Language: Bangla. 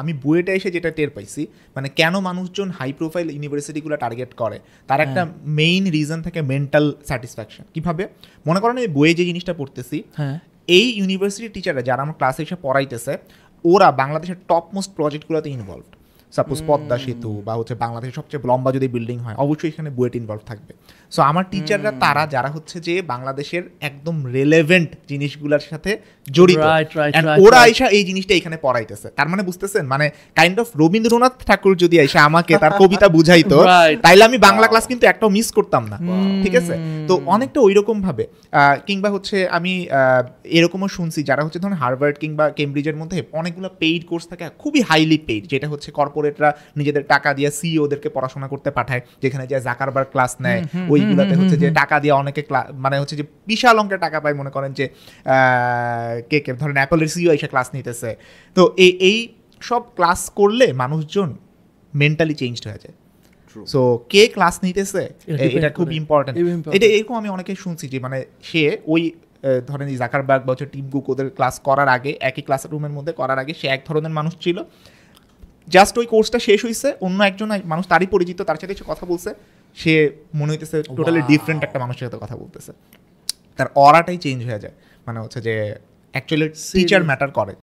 আমি বুয়েটা এসে যেটা টের পাইছি মানে কেন মানুষজন হাই প্রোফাইল ইউনিভার্সিটিগুলো টার্গেট করে তার একটা মেইন হ্যাঁ। রিজন থাকে মেন্টাল স্যাটিসফ্যাকশন কীভাবে মনে করেন আমি বইয়ে যে জিনিসটা পড়তেছি হ্যাঁ। এই ইউনিভার্সিটির টিচাররা যারা আমার ক্লাসে এসে পড়াইতেছে ওরা বাংলাদেশের টপ মোস্ট প্রজেক্টগুলোতে ইনভলভ সাপোজ পদ্মা সেতু বা হচ্ছে বাংলাদেশের সবচেয়ে লম্বা যদি বিল্ডিং হয় অবশ্যই এখানে বুয়েট ইনভলভ থাকবে সো আমার টিচাররা তারা যারা হচ্ছে যে বাংলাদেশের একদম রেলেভেন্ট জিনিসগুলোর সাথে জড়িত ওরা আইসা এই জিনিসটা এখানে পড়াইতেছে তার মানে বুঝতেছেন মানে কাইন্ড অফ রবীন্দ্রনাথ ঠাকুর যদি আইসা আমাকে তার কবিতা বুঝাইতো তাইলে আমি বাংলা ক্লাস কিন্তু একটাও মিস করতাম না ঠিক আছে তো hmm. অনেকটা ওই রকম ভাবে কিংবা হচ্ছে আমি এরকমও শুনছি যারা হচ্ছে ধরুন হার্ভার্ড কিংবা কেমব্রিজের মধ্যে অনেকগুলো পেইড কোর্স থাকে খুবই হাইলি পেইড যেটা হচ্ছে কর্প কর্পোরেটরা নিজেদের টাকা দিয়ে সিইওদেরকে পড়াশোনা করতে পাঠায় যেখানে যে জাকারবার ক্লাস নেয় ওইগুলোতে হচ্ছে যে টাকা দিয়ে অনেকে মানে হচ্ছে যে বিশাল অঙ্কের টাকা পায় মনে করেন যে কে কে ধরেন অ্যাপলের সিও এসে ক্লাস নিতেছে তো এই এই সব ক্লাস করলে মানুষজন মেন্টালি চেঞ্জ হয়ে যায় সো কে ক্লাস নিতেছে এটা খুব ইম্পর্টেন্ট এটা এরকম আমি অনেকে শুনছি যে মানে সে ওই ধরেন জাকারবার্গ বা হচ্ছে টিম কুক ওদের ক্লাস করার আগে একই ক্লাস রুমের মধ্যে করার আগে সে এক ধরনের মানুষ ছিল জাস্ট ওই কোর্সটা শেষ হয়েছে অন্য একজন মানুষ তারই পরিচিত তার সাথে কথা বলছে সে মনে হইতেছে টোটালি ডিফারেন্ট একটা মানুষের সাথে কথা বলতেছে তার অরাটাই চেঞ্জ হয়ে যায় মানে হচ্ছে যে অ্যাকচুয়ালি টিচার ম্যাটার করে